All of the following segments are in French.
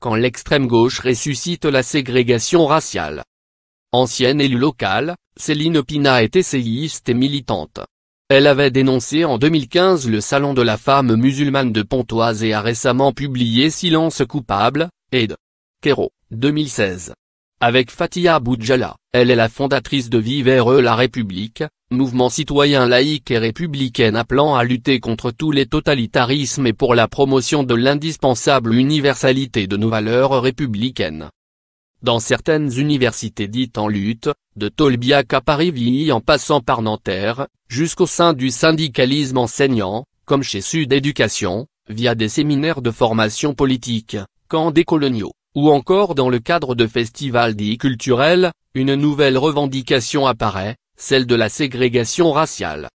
quand l'extrême gauche ressuscite la ségrégation raciale. Ancienne élue locale, Céline Pina est essayiste et militante. Elle avait dénoncé en 2015 le salon de la femme musulmane de Pontoise et a récemment publié Silence coupable, Aide. Kero, 2016. Avec Fatia Boudjala, elle est la fondatrice de Vivre e, la République, mouvement citoyen laïque et républicain appelant à lutter contre tous les totalitarismes et pour la promotion de l'indispensable universalité de nos valeurs républicaines. Dans certaines universités dites en lutte, de Tolbiac à Paris-Villy en passant par Nanterre, jusqu'au sein du syndicalisme enseignant, comme chez Sud Éducation, via des séminaires de formation politique, camps décoloniaux, ou encore dans le cadre de festivals dits culturels, une nouvelle revendication apparaît, celle de la ségrégation raciale.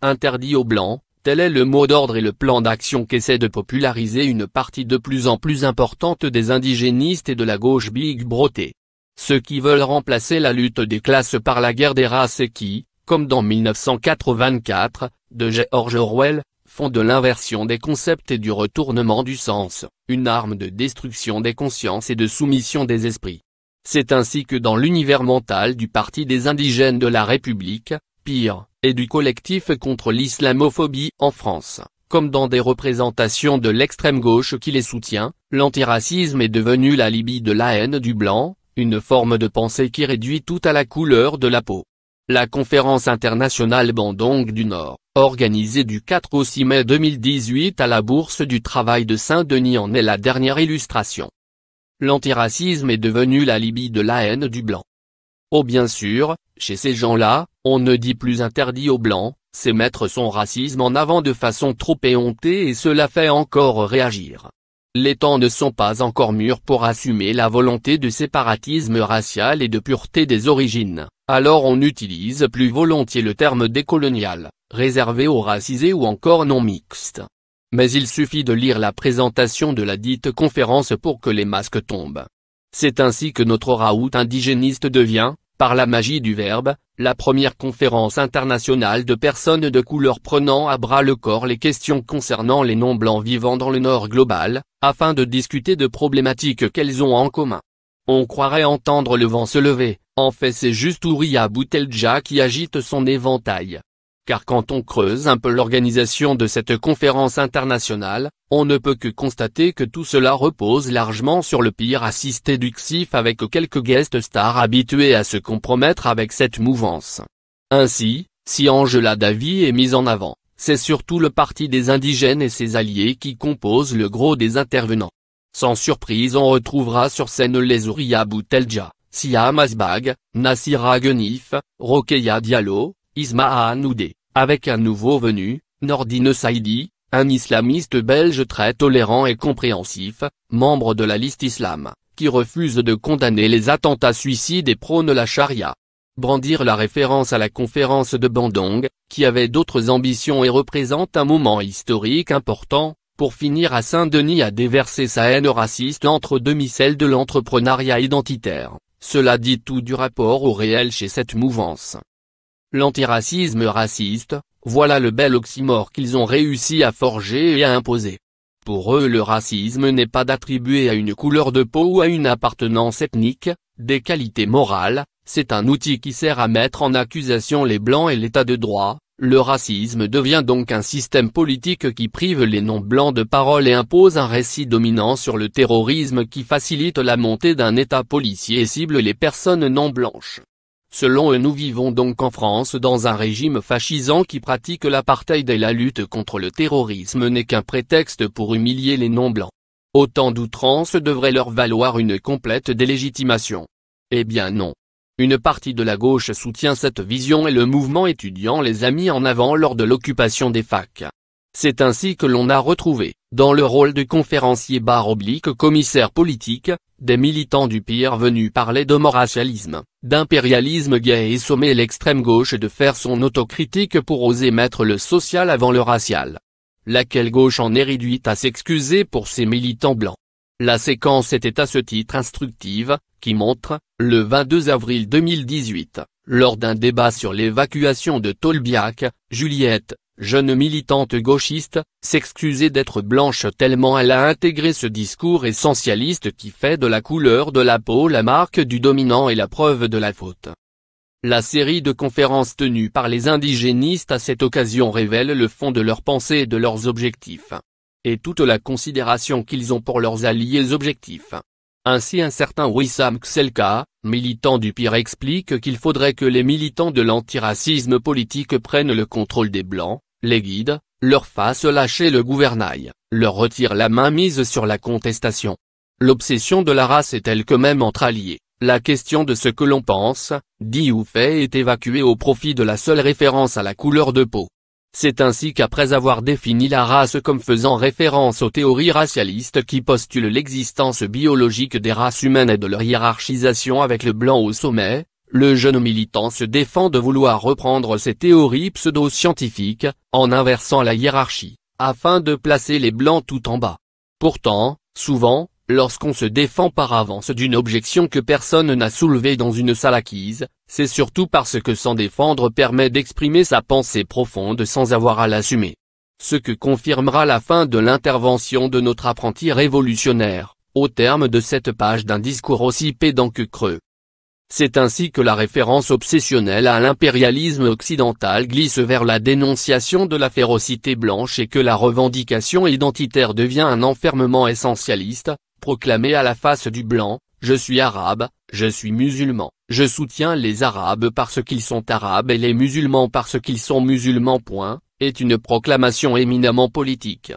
Interdit aux Blancs, tel est le mot d'ordre et le plan d'action qu'essaie de populariser une partie de plus en plus importante des indigénistes et de la gauche Big brotée Ceux qui veulent remplacer la lutte des classes par la guerre des races et qui, comme dans 1984, de George Orwell, font de l'inversion des concepts et du retournement du sens, une arme de destruction des consciences et de soumission des esprits. C'est ainsi que dans l'univers mental du Parti des indigènes de la République, pire, et du collectif contre l'islamophobie en France, comme dans des représentations de l'extrême gauche qui les soutient, l'antiracisme est devenu la libye de la haine du blanc, une forme de pensée qui réduit tout à la couleur de la peau. La conférence internationale Bandong du Nord, organisée du 4 au 6 mai 2018 à la Bourse du Travail de Saint-Denis en est la dernière illustration l'antiracisme est devenu la Libye de la haine du blanc. Oh bien sûr, chez ces gens-là, on ne dit plus interdit aux blancs, c'est mettre son racisme en avant de façon trop éhontée et cela fait encore réagir. Les temps ne sont pas encore mûrs pour assumer la volonté de séparatisme racial et de pureté des origines, alors on utilise plus volontiers le terme décolonial, réservé aux racisés ou encore non mixtes. Mais il suffit de lire la présentation de la dite conférence pour que les masques tombent. C'est ainsi que notre raout indigéniste devient, par la magie du verbe, la première conférence internationale de personnes de couleur prenant à bras le corps les questions concernant les non-blancs vivant dans le Nord global, afin de discuter de problématiques qu'elles ont en commun. On croirait entendre le vent se lever, en fait c'est juste Ouria Boutelja qui agite son éventail car quand on creuse un peu l'organisation de cette conférence internationale, on ne peut que constater que tout cela repose largement sur le pire assisté du XIF avec quelques guest stars habitués à se compromettre avec cette mouvance. Ainsi, si Angela Davy est mise en avant, c'est surtout le parti des indigènes et ses alliés qui composent le gros des intervenants. Sans surprise on retrouvera sur scène les Ouria Boutelja, Siam Masbag, Nassira Rokeya Diallo, Ismaa Anoudé, avec un nouveau venu, Nordine Saidi, un islamiste belge très tolérant et compréhensif, membre de la liste islam, qui refuse de condamner les attentats suicides et prône la charia. Brandir la référence à la conférence de Bandung, qui avait d'autres ambitions et représente un moment historique important, pour finir à Saint-Denis à déverser sa haine raciste entre demi celle de l'entrepreneuriat identitaire. Cela dit tout du rapport au réel chez cette mouvance l'antiracisme raciste, voilà le bel oxymore qu'ils ont réussi à forger et à imposer. Pour eux le racisme n'est pas d'attribuer à une couleur de peau ou à une appartenance ethnique, des qualités morales, c'est un outil qui sert à mettre en accusation les blancs et l'état de droit, le racisme devient donc un système politique qui prive les non-blancs de parole et impose un récit dominant sur le terrorisme qui facilite la montée d'un État policier et cible les personnes non-blanches. Selon eux nous vivons donc en France dans un régime fascisant qui pratique l'apartheid et la lutte contre le terrorisme n'est qu'un prétexte pour humilier les non-blancs. Autant d'outrance devrait leur valoir une complète délégitimation. Eh bien non. Une partie de la gauche soutient cette vision et le mouvement étudiant les a mis en avant lors de l'occupation des facs. C'est ainsi que l'on a retrouvé, dans le rôle de conférencier barre oblique commissaire politique, des militants du pire venus parler de d'impérialisme gay et sommer l'extrême gauche de faire son autocritique pour oser mettre le social avant le racial. Laquelle gauche en est réduite à s'excuser pour ses militants blancs. La séquence était à ce titre instructive, qui montre, le 22 avril 2018, lors d'un débat sur l'évacuation de Tolbiac, Juliette, jeune militante gauchiste, s'excuser d'être blanche tellement elle a intégré ce discours essentialiste qui fait de la couleur de la peau la marque du dominant et la preuve de la faute. La série de conférences tenues par les indigénistes à cette occasion révèle le fond de leurs pensées et de leurs objectifs. Et toute la considération qu'ils ont pour leurs alliés objectifs. Ainsi un certain Wissam Kselka, militant du pire explique qu'il faudrait que les militants de l'antiracisme politique prennent le contrôle des Blancs, les guides, leur fassent lâcher le gouvernail, leur retire la main mise sur la contestation. L'obsession de la race est telle que même entre alliés, la question de ce que l'on pense, dit ou fait est évacuée au profit de la seule référence à la couleur de peau. C'est ainsi qu'après avoir défini la race comme faisant référence aux théories racialistes qui postulent l'existence biologique des races humaines et de leur hiérarchisation avec le blanc au sommet, le jeune militant se défend de vouloir reprendre ses théories pseudo-scientifiques, en inversant la hiérarchie, afin de placer les blancs tout en bas. Pourtant, souvent, lorsqu'on se défend par avance d'une objection que personne n'a soulevée dans une salle acquise, c'est surtout parce que s'en défendre permet d'exprimer sa pensée profonde sans avoir à l'assumer. Ce que confirmera la fin de l'intervention de notre apprenti révolutionnaire, au terme de cette page d'un discours aussi pédant que creux. C'est ainsi que la référence obsessionnelle à l'impérialisme occidental glisse vers la dénonciation de la férocité blanche et que la revendication identitaire devient un enfermement essentialiste, proclamé à la face du blanc, je suis arabe, je suis musulman, je soutiens les arabes parce qu'ils sont arabes et les musulmans parce qu'ils sont musulmans point, est une proclamation éminemment politique.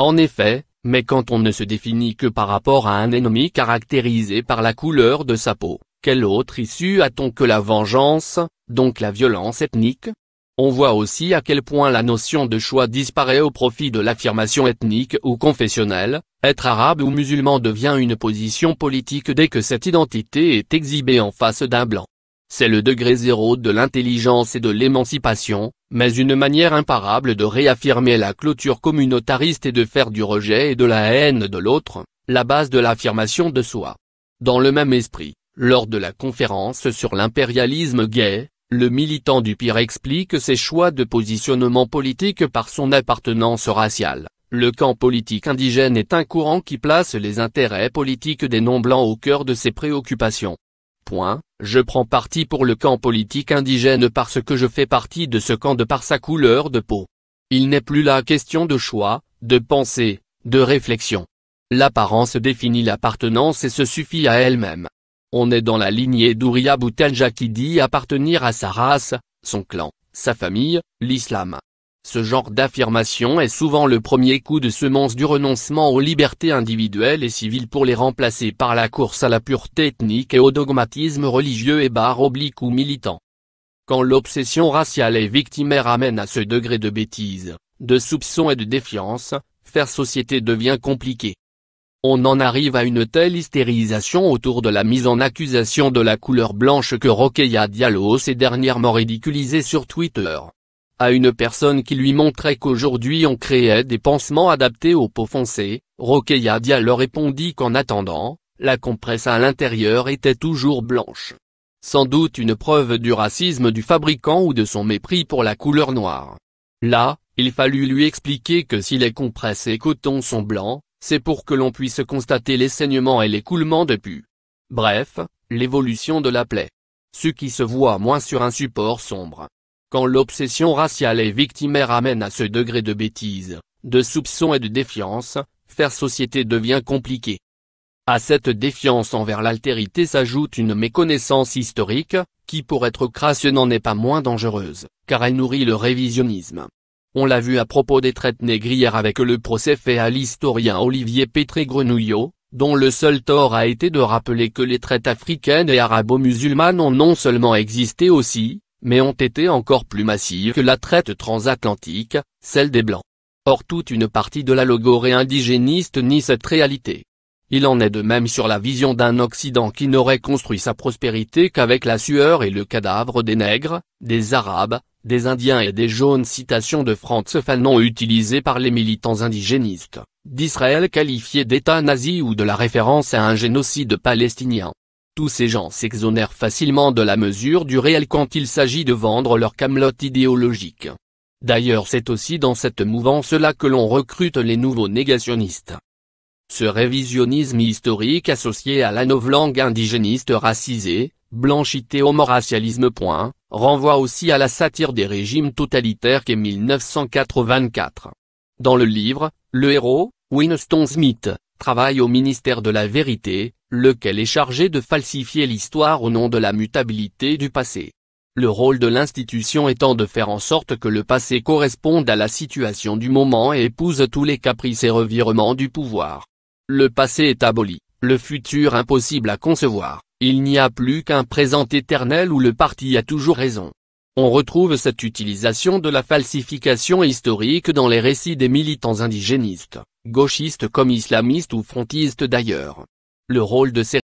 En effet, mais quand on ne se définit que par rapport à un ennemi caractérisé par la couleur de sa peau, quelle autre issue a-t-on que la vengeance, donc la violence ethnique On voit aussi à quel point la notion de choix disparaît au profit de l'affirmation ethnique ou confessionnelle, être arabe ou musulman devient une position politique dès que cette identité est exhibée en face d'un blanc. C'est le degré zéro de l'intelligence et de l'émancipation, mais une manière imparable de réaffirmer la clôture communautariste et de faire du rejet et de la haine de l'autre, la base de l'affirmation de soi. Dans le même esprit, lors de la conférence sur l'impérialisme gay, le militant du pire explique ses choix de positionnement politique par son appartenance raciale. Le camp politique indigène est un courant qui place les intérêts politiques des non-blancs au cœur de ses préoccupations. Point. Je prends parti pour le camp politique indigène parce que je fais partie de ce camp de par sa couleur de peau. Il n'est plus la question de choix, de pensée, de réflexion. L'apparence définit l'appartenance et se suffit à elle-même. On est dans la lignée d'Ouria Boutelja qui dit appartenir à sa race, son clan, sa famille, l'islam. Ce genre d'affirmation est souvent le premier coup de semence du renoncement aux libertés individuelles et civiles pour les remplacer par la course à la pureté ethnique et au dogmatisme religieux et barre oblique ou militant. Quand l'obsession raciale et victimaire amène à ce degré de bêtise, de soupçon et de défiance, faire société devient compliqué. On en arrive à une telle hystérisation autour de la mise en accusation de la couleur blanche que Roqueya Diallo s'est dernièrement ridiculisé sur Twitter. À une personne qui lui montrait qu'aujourd'hui on créait des pansements adaptés aux peaux foncées, Rokeya Diallo répondit qu'en attendant, la compresse à l'intérieur était toujours blanche. Sans doute une preuve du racisme du fabricant ou de son mépris pour la couleur noire. Là, il fallut lui expliquer que si les compresses et coton sont blancs, c'est pour que l'on puisse constater les saignements et l'écoulement de pus. Bref, l'évolution de la plaie. Ce qui se voit moins sur un support sombre. Quand l'obsession raciale et victimaire amène à ce degré de bêtise, de soupçon et de défiance, faire société devient compliqué. À cette défiance envers l'altérité s'ajoute une méconnaissance historique, qui pour être crasse n'est pas moins dangereuse, car elle nourrit le révisionnisme. On l'a vu à propos des traites négrières avec le procès fait à l'historien Olivier Pétré-Grenouillot, dont le seul tort a été de rappeler que les traites africaines et arabo-musulmanes ont non seulement existé aussi, mais ont été encore plus massives que la traite transatlantique, celle des Blancs. Or toute une partie de la logorée indigéniste nie cette réalité. Il en est de même sur la vision d'un Occident qui n'aurait construit sa prospérité qu'avec la sueur et le cadavre des nègres, des arabes, des Indiens et des jaunes citations de France Fanon utilisées par les militants indigénistes, d'Israël qualifié d'État nazi ou de la référence à un génocide palestinien. Tous ces gens s'exonèrent facilement de la mesure du réel quand il s'agit de vendre leur camelote idéologique. D'ailleurs c'est aussi dans cette mouvance-là que l'on recrute les nouveaux négationnistes. Ce révisionnisme historique associé à la novlangue indigéniste racisée, blanchité homoracialisme renvoie aussi à la satire des régimes totalitaires qu'est 1984. Dans le livre, le héros, Winston Smith, travaille au ministère de la vérité, lequel est chargé de falsifier l'histoire au nom de la mutabilité du passé. Le rôle de l'institution étant de faire en sorte que le passé corresponde à la situation du moment et épouse tous les caprices et revirements du pouvoir. Le passé est aboli, le futur impossible à concevoir. Il n'y a plus qu'un présent éternel où le parti a toujours raison. On retrouve cette utilisation de la falsification historique dans les récits des militants indigénistes, gauchistes comme islamistes ou frontistes d'ailleurs. Le rôle de ces